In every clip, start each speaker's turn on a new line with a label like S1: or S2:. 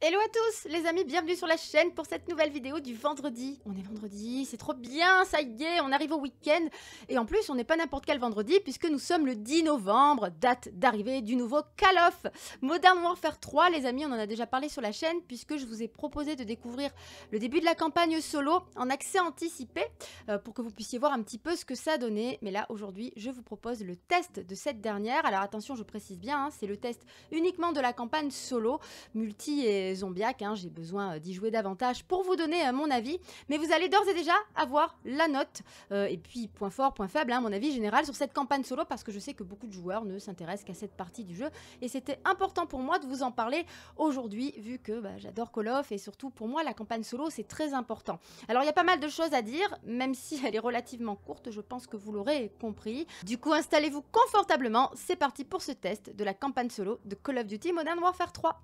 S1: Hello à tous les amis, bienvenue sur la chaîne pour cette nouvelle vidéo du vendredi. On est vendredi, c'est trop bien, ça y est, on arrive au week-end. Et en plus, on n'est pas n'importe quel vendredi puisque nous sommes le 10 novembre, date d'arrivée du nouveau Call of Modern Warfare 3. Les amis, on en a déjà parlé sur la chaîne puisque je vous ai proposé de découvrir le début de la campagne solo en accès anticipé euh, pour que vous puissiez voir un petit peu ce que ça donnait. Mais là, aujourd'hui, je vous propose le test de cette dernière. Alors attention, je précise bien, hein, c'est le test uniquement de la campagne solo, multi et les hein, j'ai besoin euh, d'y jouer davantage pour vous donner euh, mon avis. Mais vous allez d'ores et déjà avoir la note. Euh, et puis, point fort, point faible, hein, mon avis général sur cette campagne solo, parce que je sais que beaucoup de joueurs ne s'intéressent qu'à cette partie du jeu. Et c'était important pour moi de vous en parler aujourd'hui, vu que bah, j'adore Call of, et surtout pour moi, la campagne solo, c'est très important. Alors, il y a pas mal de choses à dire, même si elle est relativement courte, je pense que vous l'aurez compris. Du coup, installez-vous confortablement, c'est parti pour ce test de la campagne solo de Call of Duty Modern Warfare 3.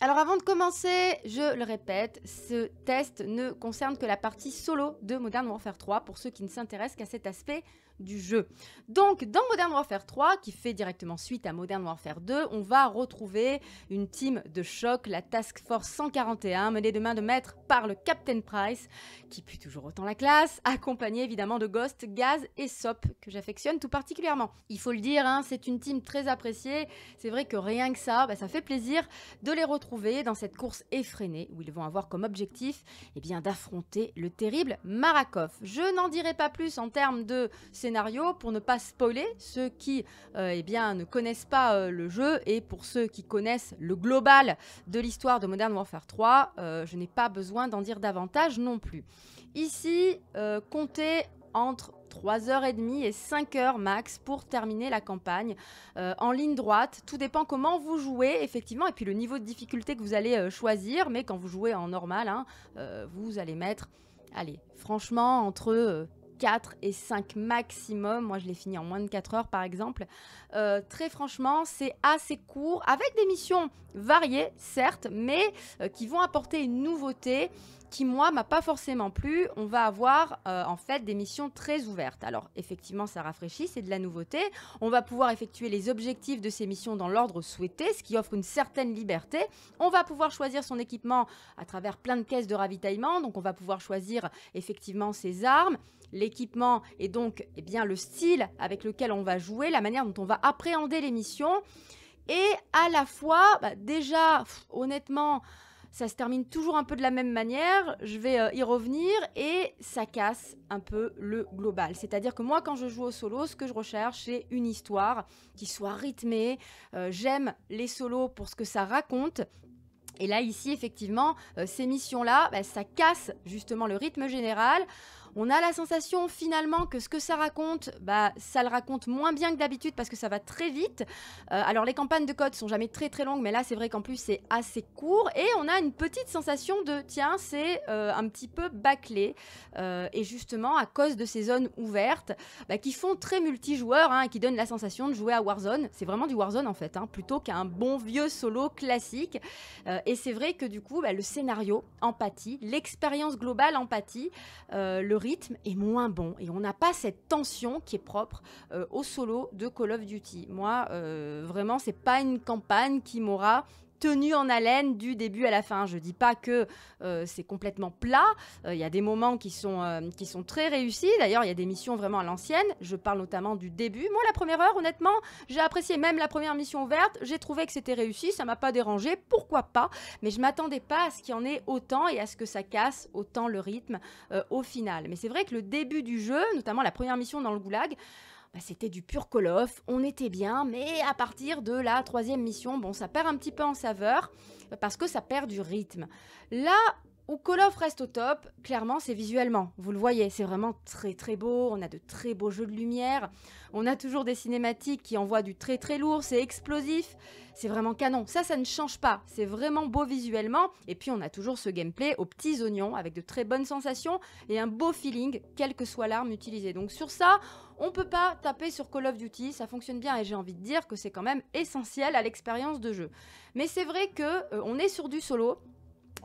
S1: Alors avant de commencer, je le répète, ce test ne concerne que la partie solo de Modern Warfare 3 pour ceux qui ne s'intéressent qu'à cet aspect du jeu. Donc, dans Modern Warfare 3, qui fait directement suite à Modern Warfare 2, on va retrouver une team de choc, la Task Force 141, menée de main de maître par le Captain Price, qui pue toujours autant la classe, accompagnée évidemment de Ghost, Gaz et Sop, que j'affectionne tout particulièrement. Il faut le dire, hein, c'est une team très appréciée. C'est vrai que rien que ça, bah, ça fait plaisir de les retrouver dans cette course effrénée où ils vont avoir comme objectif eh bien, d'affronter le terrible Marakov. Je n'en dirai pas plus en termes de pour ne pas spoiler ceux qui euh, eh bien, ne connaissent pas euh, le jeu et pour ceux qui connaissent le global de l'histoire de Modern Warfare 3, euh, je n'ai pas besoin d'en dire davantage non plus. Ici, comptez entre 3h30 et 5h max pour terminer la campagne en ligne droite. Tout dépend comment vous jouez, effectivement, et puis le niveau de difficulté que vous allez choisir. Mais quand vous jouez en normal, hein, vous allez mettre, allez, franchement, entre 4 et 5 maximum. Moi, je l'ai fini en moins de 4 heures, par exemple. Euh, très franchement, c'est assez court, avec des missions variées, certes, mais euh, qui vont apporter une nouveauté qui moi m'a pas forcément plu, on va avoir euh, en fait des missions très ouvertes. Alors effectivement ça rafraîchit, c'est de la nouveauté, on va pouvoir effectuer les objectifs de ces missions dans l'ordre souhaité, ce qui offre une certaine liberté, on va pouvoir choisir son équipement à travers plein de caisses de ravitaillement, donc on va pouvoir choisir effectivement ses armes, l'équipement et donc eh bien le style avec lequel on va jouer, la manière dont on va appréhender les missions et à la fois bah, déjà honnêtement ça se termine toujours un peu de la même manière, je vais euh, y revenir et ça casse un peu le global. C'est-à-dire que moi quand je joue au solo, ce que je recherche c'est une histoire qui soit rythmée. Euh, j'aime les solos pour ce que ça raconte, et là, ici, effectivement, euh, ces missions-là, bah, ça casse justement le rythme général. On a la sensation finalement que ce que ça raconte, bah, ça le raconte moins bien que d'habitude parce que ça va très vite. Euh, alors les campagnes de code sont jamais très très longues, mais là c'est vrai qu'en plus c'est assez court et on a une petite sensation de tiens c'est euh, un petit peu bâclé euh, et justement à cause de ces zones ouvertes bah, qui font très multijoueurs hein, et qui donnent la sensation de jouer à Warzone. C'est vraiment du Warzone en fait, hein, plutôt qu'un bon vieux solo classique. et c'est vrai que du coup bah, le scénario empathie, l'expérience globale empathie, le rythme est moins bon et on n'a pas cette tension qui est propre euh, au solo de Call of Duty. Moi, euh, vraiment, c'est pas une campagne qui m'aura tenu en haleine du début à la fin. Je ne dis pas que euh, c'est complètement plat. Euh, il y a des moments qui sont, euh, qui sont très réussis. D'ailleurs, il y a des missions vraiment à l'ancienne. Je parle notamment du début. Moi, la première heure, honnêtement, j'ai apprécié même la première mission ouverte, J'ai trouvé que c'était réussi. Ça ne m'a pas dérangé. Pourquoi pas Mais je m'attendais pas à ce qu'il y en ait autant et à ce que ça casse autant le rythme au final. Mais c'est vrai que le début du jeu, notamment la première mission dans le goulag, bah, c'était du pur call off, on était bien, mais à partir de la troisième mission, bon, ça perd un petit peu en saveur parce que ça perd du rythme. Là, où Call of reste au top, clairement, c'est visuellement. Vous le voyez, c'est vraiment très très beau. On a de très beaux jeux de lumière. On a toujours des cinématiques qui envoient du très très lourd. C'est explosif. C'est vraiment canon. Ça, ça ne change pas. C'est vraiment beau visuellement. Et puis, on a toujours ce gameplay aux petits oignons avec de très bonnes sensations et un beau feeling, quelle que soit l'arme utilisée. Donc, sur ça, on ne peut pas taper sur Call of Duty. Ça fonctionne bien et j'ai envie de dire que c'est quand même essentiel à l'expérience de jeu. Mais c'est vrai qu'on euh, est sur du solo.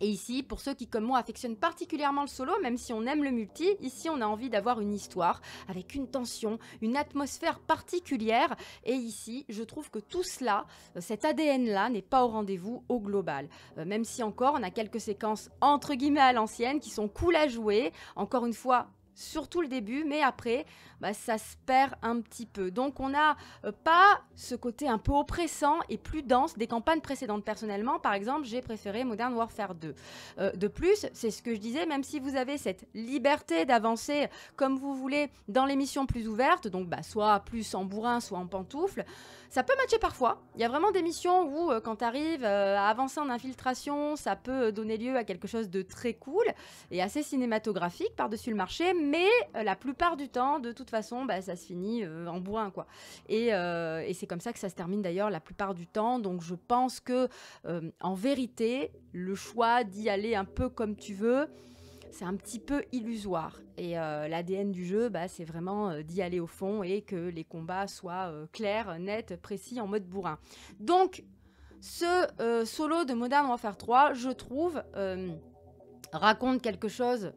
S1: Et ici, pour ceux qui, comme moi, affectionnent particulièrement le solo, même si on aime le multi, ici on a envie d'avoir une histoire avec une tension, une atmosphère particulière. Et ici, je trouve que tout cela, euh, cet ADN-là, n'est pas au rendez-vous au global. Euh, même si encore, on a quelques séquences entre guillemets à l'ancienne qui sont cool à jouer. Encore une fois, surtout le début, mais après, bah, ça se perd un petit peu. Donc on n'a euh, pas ce côté un peu oppressant et plus dense des campagnes précédentes. Personnellement, par exemple, j'ai préféré Modern Warfare 2. Euh, de plus, c'est ce que je disais, même si vous avez cette liberté d'avancer comme vous voulez dans les missions plus ouvertes, donc bah, soit plus en bourrin, soit en pantoufle, ça peut matcher parfois. Il y a vraiment des missions où, euh, quand tu arrives à avancer en infiltration, ça peut donner lieu à quelque chose de très cool et assez cinématographique par-dessus le marché, mais la plupart du temps, de toute façon, bah, ça se finit euh, en bourrin, quoi. Et, euh, et c'est comme ça que ça se termine d'ailleurs la plupart du temps. Donc je pense que, euh, en vérité, le choix d'y aller un peu comme tu veux, c'est un petit peu illusoire. Et l'ADN du jeu, bah, c'est vraiment d'y aller au fond et que les combats soient clairs, nets, précis, en mode bourrin. Donc, ce solo de Modern Warfare 3, je trouve, raconte quelque chose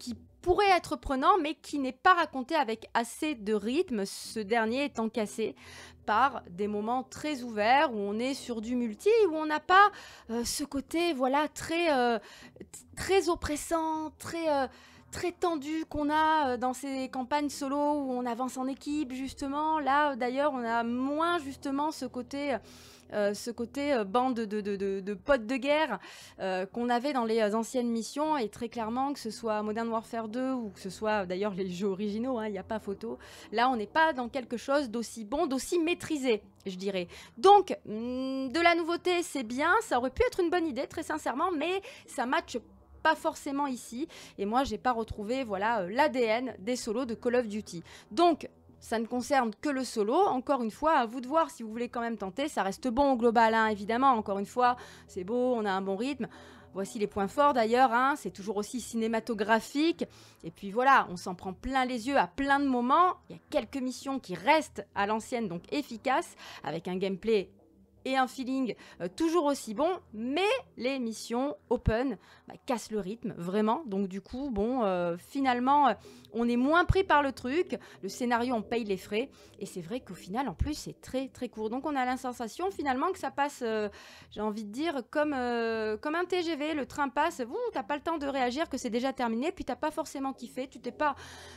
S1: qui pourrait être prenant, mais qui n'est pas raconté avec assez de rythme, ce dernier étant cassé par des moments très ouverts où on est sur du multi, où on n'a pas euh, ce côté voilà très euh, très oppressant, très euh, très tendu qu'on a dans ces campagnes solo où on avance en équipe justement. Là d'ailleurs on a moins justement ce côté euh, ce côté euh, bande de, potes de guerre euh, qu'on avait dans les anciennes missions, et très clairement, que ce soit Modern Warfare 2 ou que ce soit d'ailleurs les jeux originaux, hein, il n'y a pas photo, là on n'est pas dans quelque chose d'aussi bon, d'aussi maîtrisé, je dirais. Donc, hmm, de la nouveauté, c'est bien, ça aurait pu être une bonne idée, très sincèrement, mais ça matche pas forcément ici. Et moi, j'ai pas retrouvé voilà l'ADN des solos de Call of Duty. Donc, ça ne concerne que le solo. Encore une fois, à vous de voir si vous voulez quand même tenter. Ça reste bon au global, hein, évidemment. Encore une fois, c'est beau, on a un bon rythme. Voici les points forts d'ailleurs, hein. c'est toujours aussi cinématographique. Et puis voilà, on s'en prend plein les yeux à plein de moments. Il y a quelques missions qui restent à l'ancienne, donc efficaces, avec un gameplay et un feeling euh, toujours aussi bon, mais les missions open bah, cassent le rythme, vraiment. Donc du coup, bon, euh, finalement, euh, on est moins pris par le truc, le scénario, on paye les frais, et c'est vrai qu'au final, en plus, c'est très très court. Donc on a la sensation finalement que ça passe, j'ai envie de dire, comme, comme un TGV, le train passe, vous t'as pas le temps de réagir, que c'est déjà terminé, puis t'as pas forcément kiffé, tu t'es pas,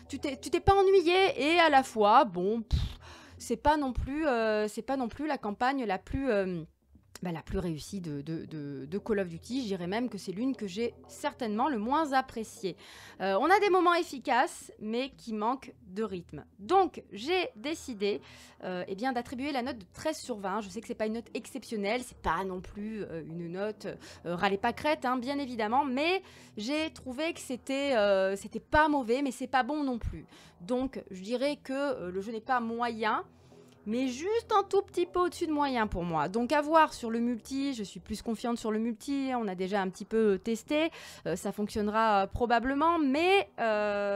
S1: tu t'es pas ennuyé, et à la fois, bon c'est pas non plus, euh, c'est pas non plus la campagne la plus euh, bah, la plus réussie de, Call of Duty. Je dirais même que c'est l'une que j'ai certainement le moins appréciée. Euh, on a des moments efficaces, mais qui manquent de rythme. Donc, j'ai décidé euh, eh bien, d'attribuer la note de 13 sur 20. Je sais que c'est pas une note exceptionnelle, c'est pas non plus euh, une note euh, râlée pas crête, hein, bien évidemment, mais j'ai trouvé que c'était, c'était pas mauvais, mais c'est pas bon non plus. Donc, je dirais que le jeu n'est pas moyen mais juste un tout petit peu au-dessus de moyen pour moi. Donc à voir sur le multi, je suis plus confiante sur le multi, hein, on a déjà un petit peu euh, testé, euh, ça fonctionnera euh, probablement, mais...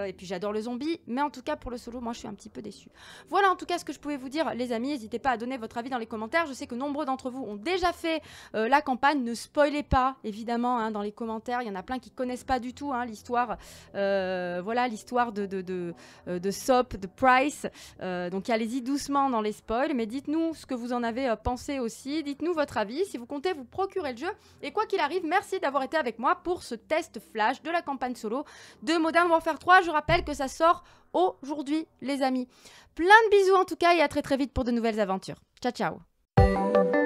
S1: et puis j'adore le zombie, mais en tout cas pour le solo, moi je suis un petit peu déçue. Voilà en tout cas ce que je pouvais vous dire les amis, n'hésitez pas à donner votre avis dans les commentaires, je sais que nombreux d'entre vous ont déjà fait la campagne, ne spoilez pas évidemment hein, dans les commentaires, il y en a plein qui connaissent pas du tout hein, l'histoire voilà l'histoire de, de, de, de, Sop, de Price, donc allez-y doucement dans les spoil, mais dites-nous ce que vous en avez euh, pensé aussi, dites-nous votre avis, si vous comptez vous procurer le jeu. Et quoi qu'il arrive, merci d'avoir été avec moi pour ce test flash de la campagne solo de Modern Warfare 3. Je rappelle que ça sort aujourd'hui, les amis. Plein de bisous en tout cas et à très très vite pour de nouvelles aventures. Ciao ciao